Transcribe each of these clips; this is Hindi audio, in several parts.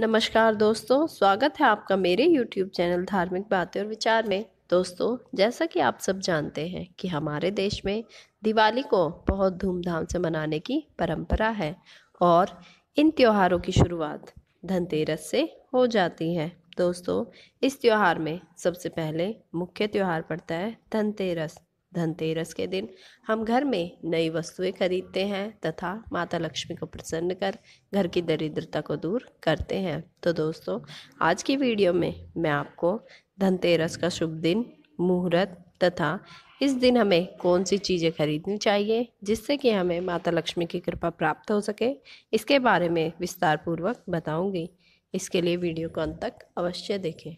नमस्कार दोस्तों स्वागत है आपका मेरे YouTube चैनल धार्मिक बातें और विचार में दोस्तों जैसा कि आप सब जानते हैं कि हमारे देश में दिवाली को बहुत धूमधाम से मनाने की परंपरा है और इन त्योहारों की शुरुआत धनतेरस से हो जाती है दोस्तों इस त्यौहार में सबसे पहले मुख्य त्यौहार पड़ता है धनतेरस धनतेरस के दिन हम घर में नई वस्तुएं खरीदते हैं तथा माता लक्ष्मी को प्रसन्न कर घर की दरिद्रता को दूर करते हैं तो दोस्तों आज की वीडियो में मैं आपको धनतेरस का शुभ दिन मुहूर्त तथा इस दिन हमें कौन सी चीज़ें खरीदनी चाहिए जिससे कि हमें माता लक्ष्मी की कृपा प्राप्त हो सके इसके बारे में विस्तार पूर्वक बताऊंगी इसके लिए वीडियो को अंत तक अवश्य देखें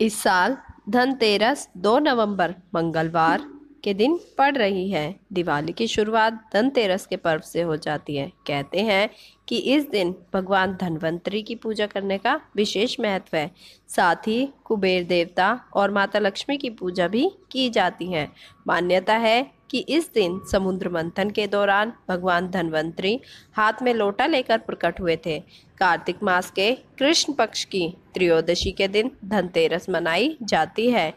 इस साल धनतेरस दो नवंबर मंगलवार के दिन पड़ रही है दिवाली की शुरुआत धनतेरस के पर्व से हो जाती है कहते हैं कि इस दिन भगवान धनवंतरी की पूजा करने का विशेष महत्व है साथ ही कुबेर देवता और माता लक्ष्मी की पूजा भी की जाती है मान्यता है कि इस दिन समुद्र मंथन के दौरान भगवान धनवंतरी हाथ में लोटा लेकर प्रकट हुए थे कार्तिक मास के कृष्ण पक्ष की त्रयोदशी के दिन धनतेरस मनाई जाती है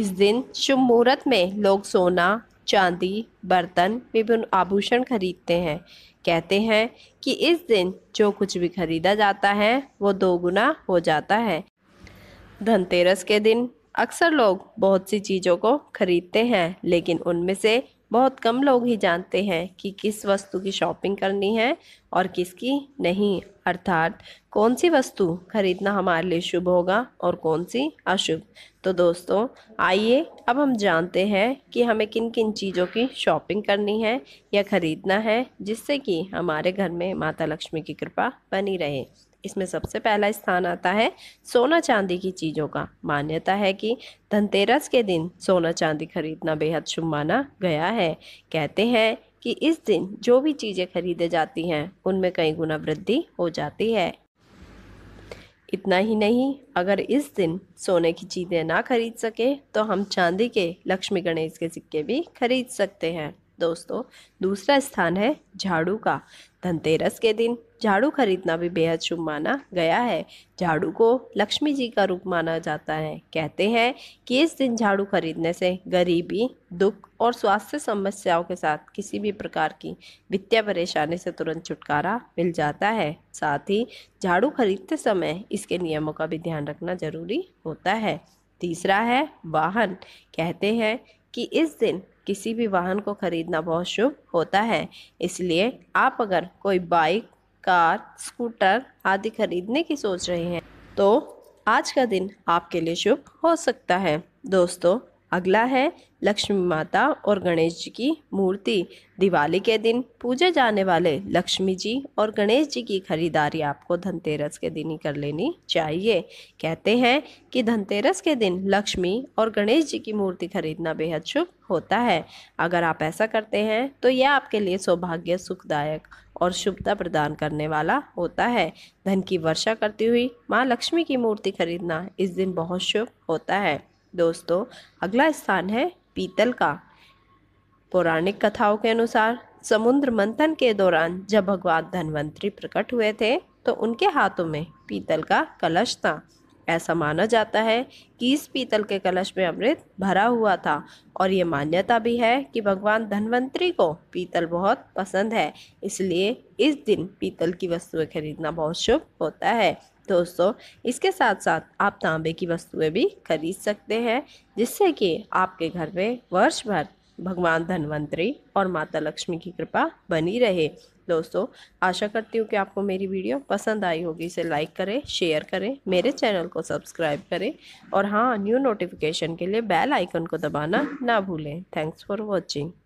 इस दिन शुभ मुहूर्त में लोग सोना चांदी बर्तन विभिन्न आभूषण खरीदते हैं कहते हैं कि इस दिन जो कुछ भी खरीदा जाता है वो दोगुना हो जाता है धनतेरस के दिन अक्सर लोग बहुत सी चीज़ों को खरीदते हैं लेकिन उनमें से बहुत कम लोग ही जानते हैं कि किस वस्तु की शॉपिंग करनी है और किसकी नहीं अर्थात कौन सी वस्तु खरीदना हमारे लिए शुभ होगा और कौन सी अशुभ तो दोस्तों आइए अब हम जानते हैं कि हमें किन किन चीज़ों की शॉपिंग करनी है या खरीदना है जिससे कि हमारे घर में माता लक्ष्मी की कृपा बनी रहे इसमें सबसे पहला स्थान आता है सोना चांदी की चीज़ों का मान्यता है कि धनतेरस के दिन सोना चांदी खरीदना बेहद शुभ माना गया है कहते हैं कि इस दिन जो भी चीज़ें खरीदे जाती हैं उनमें कई गुना वृद्धि हो जाती है इतना ही नहीं अगर इस दिन सोने की चीज़ें ना खरीद सके तो हम चांदी के लक्ष्मी गणेश के सिक्के भी खरीद सकते हैं दोस्तों दूसरा स्थान है झाड़ू का धनतेरस के दिन झाड़ू खरीदना भी बेहद शुभ माना गया है झाड़ू को लक्ष्मी जी का रूप माना जाता है कहते हैं कि इस दिन झाड़ू खरीदने से गरीबी दुख और स्वास्थ्य समस्याओं के साथ किसी भी प्रकार की वित्तीय परेशानी से तुरंत छुटकारा मिल जाता है साथ ही झाड़ू खरीदते समय इसके नियमों का भी ध्यान रखना जरूरी होता है तीसरा है वाहन कहते हैं कि इस दिन किसी भी वाहन को खरीदना बहुत शुभ होता है इसलिए आप अगर कोई बाइक कार स्कूटर आदि खरीदने की सोच रहे हैं तो आज का दिन आपके लिए शुभ हो सकता है दोस्तों अगला है लक्ष्मी माता और गणेश जी की मूर्ति दिवाली के दिन पूजे जाने वाले लक्ष्मी जी और गणेश जी की खरीदारी आपको धनतेरस के दिन ही कर लेनी चाहिए कहते हैं कि धनतेरस के दिन लक्ष्मी और गणेश जी की मूर्ति खरीदना बेहद शुभ होता है अगर आप ऐसा करते हैं तो यह आपके लिए सौभाग्य सुखदायक और शुभता प्रदान करने वाला होता है धन की वर्षा करती हुई माँ लक्ष्मी की मूर्ति खरीदना इस दिन बहुत शुभ होता है दोस्तों अगला स्थान है पीतल का पौराणिक कथाओं के अनुसार समुद्र मंथन के दौरान जब भगवान धनवंतरी प्रकट हुए थे तो उनके हाथों में पीतल का कलश था ऐसा माना जाता है कि इस पीतल के कलश में अमृत भरा हुआ था और ये मान्यता भी है कि भगवान धनवंतरी को पीतल बहुत पसंद है इसलिए इस दिन पीतल की वस्तुएं खरीदना बहुत शुभ होता है दोस्तों इसके साथ साथ आप तांबे की वस्तुएं भी खरीद सकते हैं जिससे कि आपके घर में वर्ष भर भगवान धनवंतरी और माता लक्ष्मी की कृपा बनी रहे दोस्तों आशा करती हूँ कि आपको मेरी वीडियो पसंद आई होगी इसे लाइक करें शेयर करें मेरे चैनल को सब्सक्राइब करें और हाँ न्यू नोटिफिकेशन के लिए बेल आइकन को दबाना ना भूलें थैंक्स फॉर वॉचिंग